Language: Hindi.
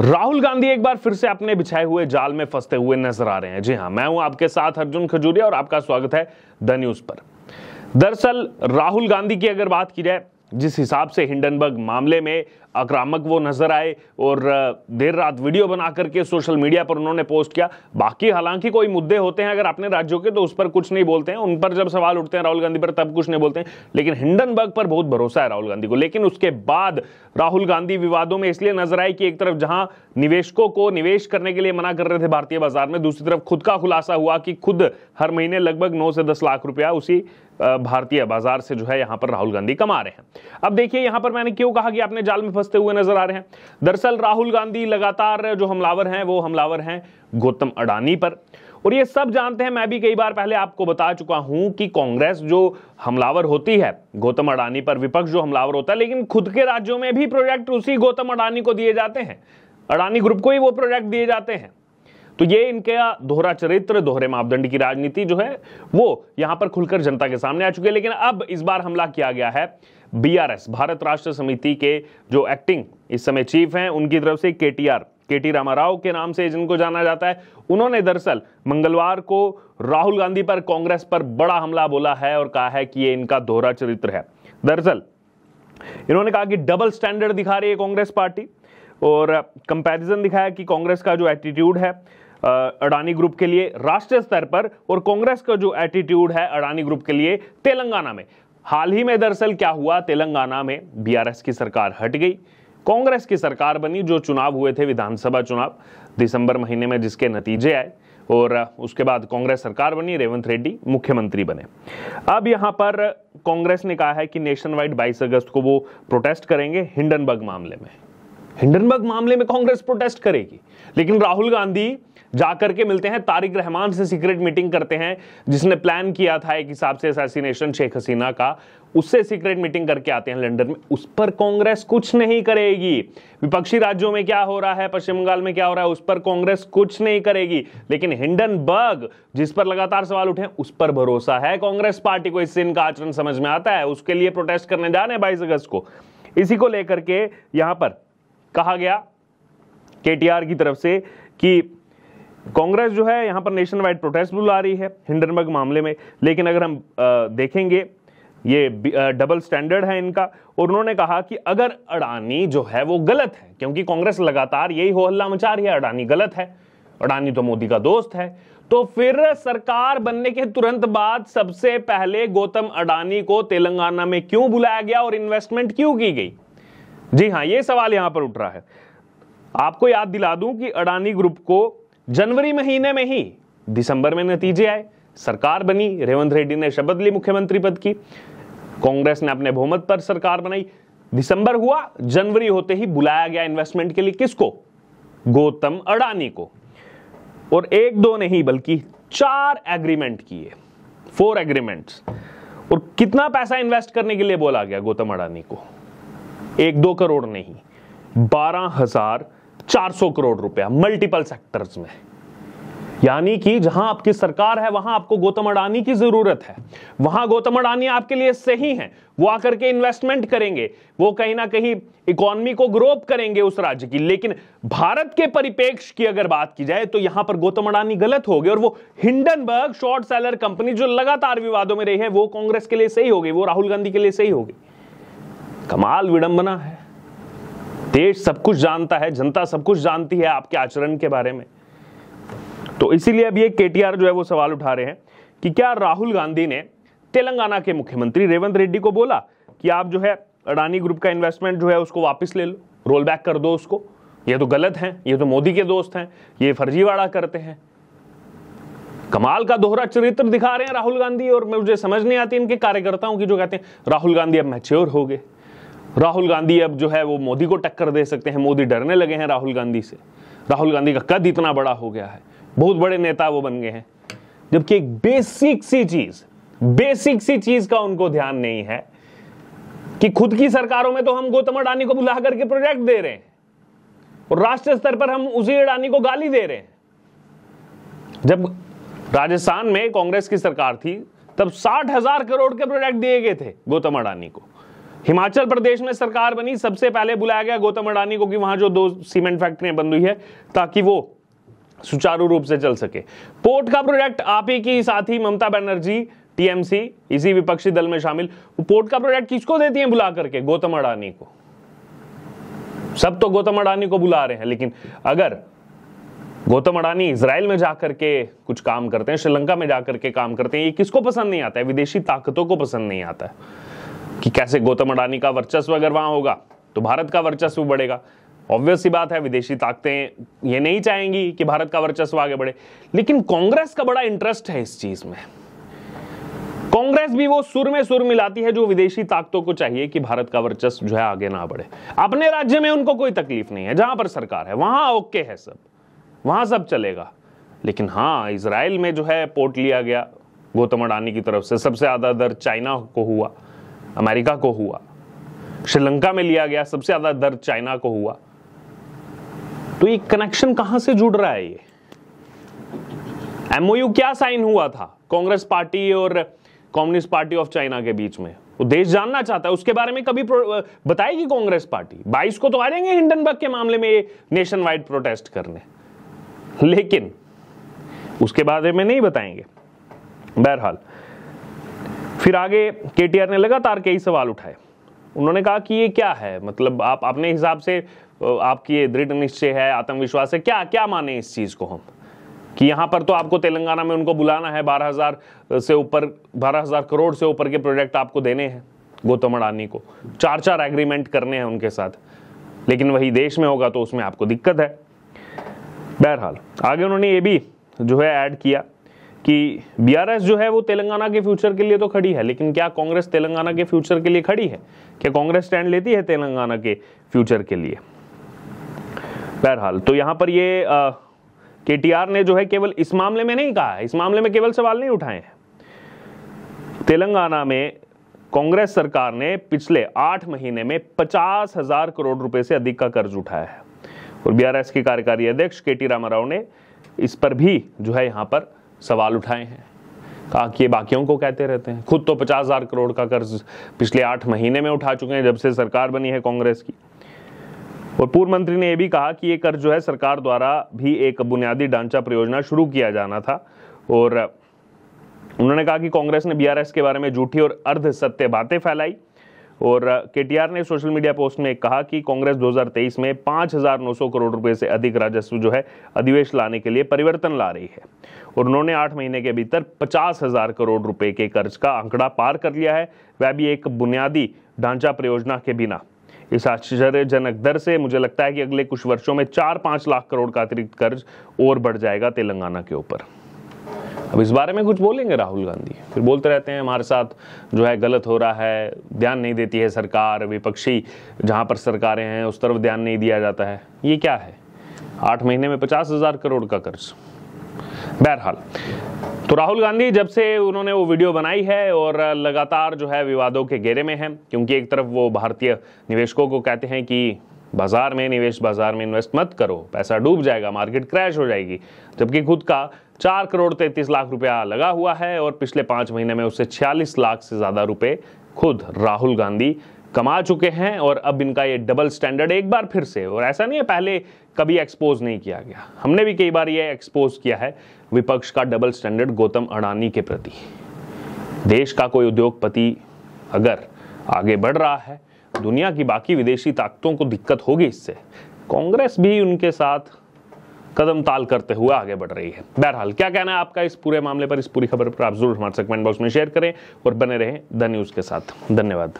राहुल गांधी एक बार फिर से अपने बिछाए हुए जाल में फंसते हुए नजर आ रहे हैं जी हां मैं हूं आपके साथ अर्जुन खजूरिया और आपका स्वागत है द न्यूज पर दरअसल राहुल गांधी की अगर बात की जाए जिस हिसाब से हिंडनबर्ग मामले में आक्रामक वो नज़र आए और देर रात वीडियो बना करके सोशल मीडिया पर उन्होंने पोस्ट किया बाकी हालांकि कोई मुद्दे होते हैं अगर अपने राज्यों के तो उस पर कुछ नहीं बोलते हैं उन पर जब सवाल उठते हैं राहुल गांधी पर तब कुछ नहीं बोलते हैं लेकिन हिंडनबर्ग पर बहुत भरोसा है राहुल गांधी को लेकिन उसके बाद राहुल गांधी विवादों में इसलिए नजर आए कि एक तरफ जहां निवेशकों को निवेश करने के लिए मना कर रहे थे भारतीय बाजार में दूसरी तरफ खुद का खुलासा हुआ कि खुद हर महीने लगभग नौ से दस लाख रुपया उसी भारतीय बाजार से जो है यहां पर राहुल गांधी कमा रहे हैं अब देखिए यहां पर मैंने क्यों कहा कि आपने जाल में फंसते हुए नजर आ रहे हैं दरअसल राहुल गांधी लगातार जो हमलावर हैं वो हमलावर हैं गौतम अडानी पर और ये सब जानते हैं मैं भी कई बार पहले आपको बता चुका हूं कि कांग्रेस जो हमलावर होती है गौतम अडानी पर विपक्ष जो हमलावर होता है लेकिन खुद के राज्यों में भी प्रोजेक्ट उसी गौतम अडानी को दिए जाते हैं अडानी ग्रुप को ही वो प्रोजेक्ट दिए जाते हैं तो ये इनका दोहरा चरित्र दोहरे मापदंड की राजनीति जो है वो यहां पर खुलकर जनता के सामने आ चुकी है लेकिन अब इस बार हमला किया गया है बीआरएस भारत राष्ट्र समिति के जो एक्टिंग इस समय चीफ हैं उनकी तरफ से केटीआर के टी रामाराव के नाम से जिनको जाना जाता है उन्होंने दरअसल मंगलवार को राहुल गांधी पर कांग्रेस पर बड़ा हमला बोला है और कहा है कि ये इनका दोहरा चरित्र है दरअसल इन्होंने कहा कि डबल स्टैंडर्ड दिखा रही है कांग्रेस पार्टी और कंपैरिजन दिखाया कि कांग्रेस का जो एटीट्यूड है अडानी ग्रुप के लिए राष्ट्रीय स्तर पर और कांग्रेस का जो एटीट्यूड है अडानी ग्रुप के लिए तेलंगाना में हाल ही में दरअसल क्या हुआ तेलंगाना में बीआरएस की सरकार हट गई कांग्रेस की सरकार बनी जो चुनाव हुए थे विधानसभा चुनाव दिसंबर महीने में जिसके नतीजे आए और उसके बाद कांग्रेस सरकार बनी रेवंत रेड्डी मुख्यमंत्री बने अब यहां पर कांग्रेस ने कहा है कि नेशन वाइड बाईस अगस्त को वो प्रोटेस्ट करेंगे हिंडनबर्ग मामले में हिंडनबर्ग मामले में कांग्रेस प्रोटेस्ट करेगी लेकिन राहुल गांधी जाकर के मिलते हैं तारिक रहमान से सीक्रेट मीटिंग करते हैं जिसने प्लान किया था एक हिसाब से असैसिनेशन शेख हसीना का उससे सीक्रेट मीटिंग करके आते हैं लंदन में उस पर कांग्रेस कुछ नहीं करेगी विपक्षी राज्यों में क्या हो रहा है पश्चिम बंगाल में क्या हो रहा है उस पर कांग्रेस कुछ नहीं करेगी लेकिन हिंडनबर्ग जिस पर लगातार सवाल उठे उस पर भरोसा है कांग्रेस पार्टी को इससे इनका आचरण समझ में आता है उसके लिए प्रोटेस्ट करने जा रहे हैं बाईस अगस्त को इसी को लेकर के यहां पर कहा गया केटीआर की तरफ से कि कांग्रेस जो है यहां पर नेशन वाइड प्रोटेस्ट बुला रही है हिंडनबर्ग मामले में लेकिन अगर हम देखेंगे ये डबल स्टैंडर्ड है इनका और उन्होंने कहा कि अगर अडानी जो है वो गलत है क्योंकि कांग्रेस लगातार यही हो हल्ला मचा रही है अडानी गलत है अडानी तो मोदी का दोस्त है तो फिर सरकार बनने के तुरंत बाद सबसे पहले गौतम अडानी को तेलंगाना में क्यों बुलाया गया और इन्वेस्टमेंट क्यों की गई जी हाँ ये सवाल यहां पर उठ रहा है आपको याद दिला दूं कि अडानी ग्रुप को जनवरी महीने में ही दिसंबर में नतीजे आए सरकार बनी रेवंत रेड्डी ने शपथ ली मुख्यमंत्री पद की कांग्रेस ने अपने बहुमत पर सरकार बनाई दिसंबर हुआ जनवरी होते ही बुलाया गया इन्वेस्टमेंट के लिए किसको गौतम अडानी को और एक दो नहीं बल्कि चार एग्रीमेंट किए फोर एग्रीमेंट्स और कितना पैसा इन्वेस्ट करने के लिए बोला गया गौतम अडानी को एक दो करोड़ नहीं बारह हजार चार सौ करोड़ रुपया मल्टीपल सेक्टर्स में यानी कि जहां आपकी सरकार है वहां आपको गौतम अडानी की जरूरत है वहां गौतम अडानी आपके लिए सही है वो आकर के इन्वेस्टमेंट करेंगे वो कहीं ना कहीं इकोनॉमी को ग्रोप करेंगे उस राज्य की लेकिन भारत के परिपेक्ष की अगर बात की जाए तो यहां पर गौतम अडानी गलत हो गए और वो हिंडनबर्ग शॉर्ट सेलर कंपनी जो लगातार विवादों में रही है वो कांग्रेस के लिए सही हो गई वो राहुल गांधी के लिए सही हो गई कमाल विडंबना है देश सब कुछ जानता है जनता सब कुछ जानती है आपके आचरण के बारे में तो इसीलिए अब ये केटीआर जो है वो सवाल उठा रहे हैं कि क्या राहुल गांधी ने तेलंगाना के मुख्यमंत्री रेवंत रेड्डी को बोला कि आप जो है अडानी ग्रुप का इन्वेस्टमेंट जो है उसको वापस ले लो रोल बैक कर दो उसको ये तो गलत है ये तो मोदी के दोस्त हैं ये फर्जीवाड़ा करते हैं कमाल का दोहरा चरित्र दिखा रहे हैं राहुल गांधी और मुझे समझ नहीं आती इनके कार्यकर्ताओं की जो कहते हैं राहुल गांधी अब मैच्योर हो गए राहुल गांधी अब जो है वो मोदी को टक्कर दे सकते हैं मोदी डरने लगे हैं राहुल गांधी से राहुल गांधी का कद इतना बड़ा हो गया है बहुत बड़े नेता वो बन गए हैं जबकि एक बेसिक सी चीज बेसिक सी चीज का उनको ध्यान नहीं है कि खुद की सरकारों में तो हम गौतम अडानी को बुला करके प्रोजेक्ट दे रहे हैं और राष्ट्रीय स्तर पर हम उसी अडानी को गाली दे रहे हैं जब राजस्थान में कांग्रेस की सरकार थी तब साठ हजार करोड़ के प्रोजेक्ट दिए गए थे गौतम अडानी को हिमाचल प्रदेश में सरकार बनी सबसे पहले बुलाया गया गौतम अडानी को कि वहां जो दो सीमेंट फैक्ट्रियां बंद हुई है ताकि वो सुचारू रूप से चल सके पोर्ट का प्रोजेक्ट आप ही की साथी ममता बनर्जी टीएमसी इसी विपक्षी दल में शामिल पोर्ट का प्रोजेक्ट किसको देती है बुला करके गौतम अडानी को सब तो गौतम अडानी को बुला रहे हैं लेकिन अगर गौतम अडानी इसराइल में जाकर के कुछ काम करते हैं श्रीलंका में जाकर के काम करते हैं ये किसको पसंद नहीं आता है विदेशी ताकतों को पसंद नहीं आता है कि कैसे गौतम अडानी का वर्चस्व अगर वहां होगा तो भारत का वर्चस्व बढ़ेगा ऑब्वियस सी बात है विदेशी ताकतें ये नहीं चाहेंगी कि भारत का वर्चस्व आगे बढ़े लेकिन कांग्रेस का बड़ा इंटरेस्ट है इस चीज में कांग्रेस भी वो सुर में सुर मिलाती है जो विदेशी ताकतों को चाहिए कि भारत का वर्चस्व जो है आगे ना बढ़े अपने राज्य में उनको कोई तकलीफ नहीं है जहां पर सरकार है वहां ओके है सब वहां सब चलेगा लेकिन हाँ इसराइल में जो है पोर्ट लिया गया गौतम अडानी की तरफ से सबसे ज्यादा दर चाइना को हुआ अमेरिका को हुआ श्रीलंका में लिया गया सबसे ज्यादा दर्द चाइना को हुआ तो ये कनेक्शन कहां से जुड़ रहा है ये एमओयू क्या साइन हुआ था कांग्रेस पार्टी और कम्युनिस्ट पार्टी ऑफ चाइना के बीच में वो देश जानना चाहता है उसके बारे में कभी बताएगी कांग्रेस पार्टी 22 को तो आ जाएंगे हिंडनबर्ग के मामले में नेशन वाइड प्रोटेस्ट करने लेकिन उसके बारे में नहीं बताएंगे बहरहाल फिर आगे के ने लगातार कई सवाल उठाए उन्होंने कहा कि ये क्या है मतलब आप अपने हिसाब से आपकी ये दृढ़ निश्चय है आत्मविश्वास है क्या क्या माने इस चीज़ को हम कि यहाँ पर तो आपको तेलंगाना में उनको बुलाना है बारह हज़ार से ऊपर बारह हज़ार करोड़ से ऊपर के प्रोजेक्ट आपको देने हैं गौतम अडानी को चार चार एग्रीमेंट करने हैं उनके साथ लेकिन वही देश में होगा तो उसमें आपको दिक्कत है बहरहाल आगे उन्होंने ये भी जो है ऐड किया कि बीआरएस जो है वो तेलंगाना के फ्यूचर के लिए तो खड़ी है लेकिन क्या कांग्रेस तेलंगाना के फ्यूचर के लिए खड़ी है क्या कांग्रेस स्टैंड लेती है तेलंगाना के फ्यूचर के लिए बहरहाल तो यहां पर ये के ने जो है केवल इस मामले में नहीं कहा है इस मामले में केवल सवाल नहीं उठाए हैं तेलंगाना में कांग्रेस सरकार ने पिछले आठ महीने में पचास हजार करोड़ रुपए से अधिक का कर्ज उठाया है और बीआरएस के कार्यकारी अध्यक्ष के टी रामाव ने इस पर भी जो है यहां पर सवाल उठाए हैं कहा कि ये बाकियों को कहते रहते हैं खुद तो पचास हज़ार करोड़ का कर्ज पिछले आठ महीने में उठा चुके हैं जब से सरकार बनी है कांग्रेस की और पूर्व मंत्री ने यह भी कहा कि ये कर्ज जो है सरकार द्वारा भी एक बुनियादी ढांचा परियोजना शुरू किया जाना था और उन्होंने कहा कि कांग्रेस ने बीआरएस के बारे में झूठी और अर्ध सत्य बातें फैलाई और के ने सोशल मीडिया पोस्ट में कहा कि कांग्रेस 2023 में 5,900 करोड़ रुपए से अधिक राजस्व जो है अधिवेश लाने के लिए परिवर्तन ला रही है और उन्होंने आठ महीने के भीतर पचास हजार करोड़ रुपए के कर्ज का आंकड़ा पार कर लिया है वह भी एक बुनियादी ढांचा परियोजना के बिना इस आश्चर्यजनक दर से मुझे लगता है कि अगले कुछ वर्षों में चार पाँच लाख करोड़ का अतिरिक्त कर्ज और बढ़ जाएगा तेलंगाना के ऊपर अब इस बारे में कुछ बोलेंगे राहुल गांधी फिर बोलते रहते हैं हमारे साथ जो है गलत हो रहा है ध्यान नहीं देती है सरकार विपक्षी जहाँ पर सरकारें हैं उस तरफ ध्यान नहीं दिया जाता है ये क्या है आठ महीने में पचास हज़ार करोड़ का कर्ज बहरहाल तो राहुल गांधी जब से उन्होंने वो वीडियो बनाई है और लगातार जो है विवादों के घेरे में है क्योंकि एक तरफ वो भारतीय निवेशकों को कहते हैं कि बाजार में निवेश बाजार में इन्वेस्ट मत करो पैसा डूब जाएगा मार्केट क्रैश हो जाएगी जबकि खुद का चार करोड़ तैंतीस लाख रुपया लगा हुआ है और पिछले पांच महीने में उससे छियालीस लाख से ज़्यादा रुपये खुद राहुल गांधी कमा चुके हैं और अब इनका ये डबल स्टैंडर्ड एक बार फिर से और ऐसा नहीं है पहले कभी एक्सपोज नहीं किया गया हमने भी कई बार ये एक्सपोज किया है विपक्ष का डबल स्टैंडर्ड गौतम अडानी के प्रति देश का कोई उद्योगपति अगर आगे बढ़ रहा है दुनिया की बाकी विदेशी ताकतों को दिक्कत होगी इससे कांग्रेस भी उनके साथ कदम ताल करते हुए आगे बढ़ रही है बहरहाल क्या कहना है आपका इस पूरे मामले पर इस पूरी खबर पर आप जरूर हमारे कमेंट बॉक्स में शेयर करें और बने रहें द न्यूज़ के साथ धन्यवाद